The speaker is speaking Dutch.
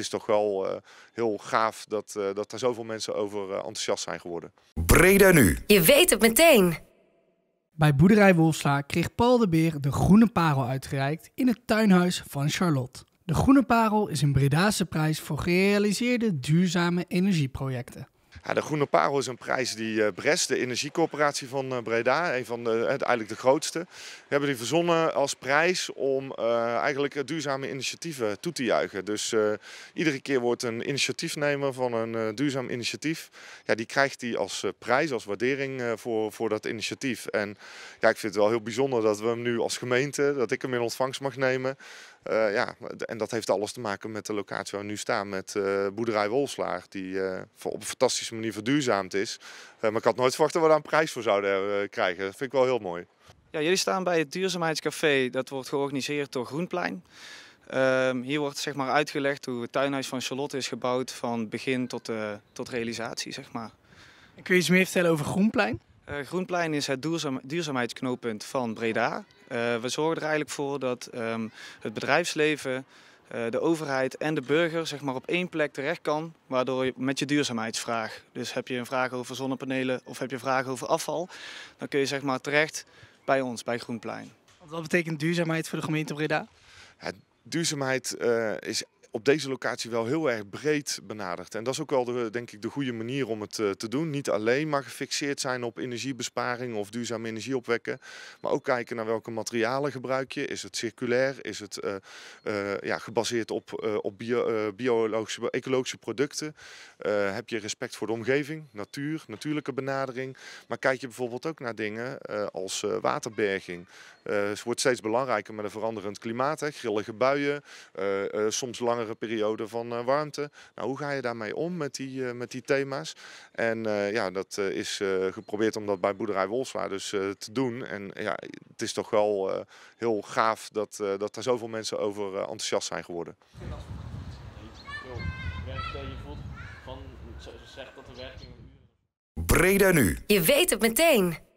is toch wel eh, heel gaaf dat, eh, dat er zoveel mensen over eh, enthousiast zijn geworden. Breda nu. Je weet het meteen. Bij boerderij Wolfsla kreeg Paul de Beer de Groene Parel uitgereikt in het tuinhuis van Charlotte. De Groene Parel is een Bredase prijs voor gerealiseerde duurzame energieprojecten de Groene Parel is een prijs die eh, Brest, de energiecoöperatie van eh, Breda, een van de, eh, eigenlijk de grootste, hebben die verzonnen als prijs om eigenlijk duurzame initiatieven toe te juichen. Dus iedere keer wordt een initiatiefnemer van een duurzaam initiatief, ja, die krijgt die als prijs, als waardering voor, voor dat initiatief. En ja, ik vind het wel heel bijzonder dat we hem nu als gemeente, dat ik hem in ontvangst mag nemen. ja, en dat heeft alles te maken met de locatie waar we nu staan, met boerderij Wolfslaag, die op een fantastisch maar manier verduurzaamd is. Eh, maar ik had nooit verwacht dat we daar een prijs voor zouden eh, krijgen. Dat vind ik wel heel mooi. Ja, jullie staan bij het Duurzaamheidscafé. Dat wordt georganiseerd door Groenplein. Ehm, hier wordt zeg maar, uitgelegd hoe het tuinhuis van Charlotte is gebouwd van begin tot, eh, tot realisatie. Zeg maar. kun je iets meer vertellen over Groenplein? Groenplein is het duurzaam, duurzaamheidsknooppunt van Breda. we zorgen er eigenlijk voor dat ehm, het bedrijfsleven eh, de overheid en de burger zeg maar, op één plek terecht kan, waardoor je met je duurzaamheidsvraag. Dus heb je een vraag over zonnepanelen of heb je vragen over afval, dan kun je zeg maar, terecht bij ons, bij Groenplein. Wat betekent duurzaamheid voor de gemeente Breda? duurzaamheid eh, is op deze locatie wel heel erg breed benaderd. En dat is ook wel de, denk ik de goede manier om het eh, te doen. Niet alleen maar gefixeerd zijn op energiebesparing of duurzame energie opwekken. Maar ook kijken naar welke materialen gebruik je. Is het circulair? Is het eh, eh, ja, gebaseerd op, uh, op bio, biologische, ecologische producten? heb je respect voor de omgeving, natuur, natuurlijke benadering? Maar kijk je bijvoorbeeld ook naar dingen als waterberging. het wordt steeds belangrijker met een veranderend klimaat. Hè? Grillige buien, soms lange langere periode van eh, warmte. Nou, hoe ga je daarmee om met die, eh, met die thema's? En eh, ja, dat is geprobeerd om dat bij Boerderij Wolfswaar dus te doen. En ja, het is toch wel heel gaaf dat, dat er zoveel mensen over enthousiast zijn geworden. Breda nu. Je weet het meteen.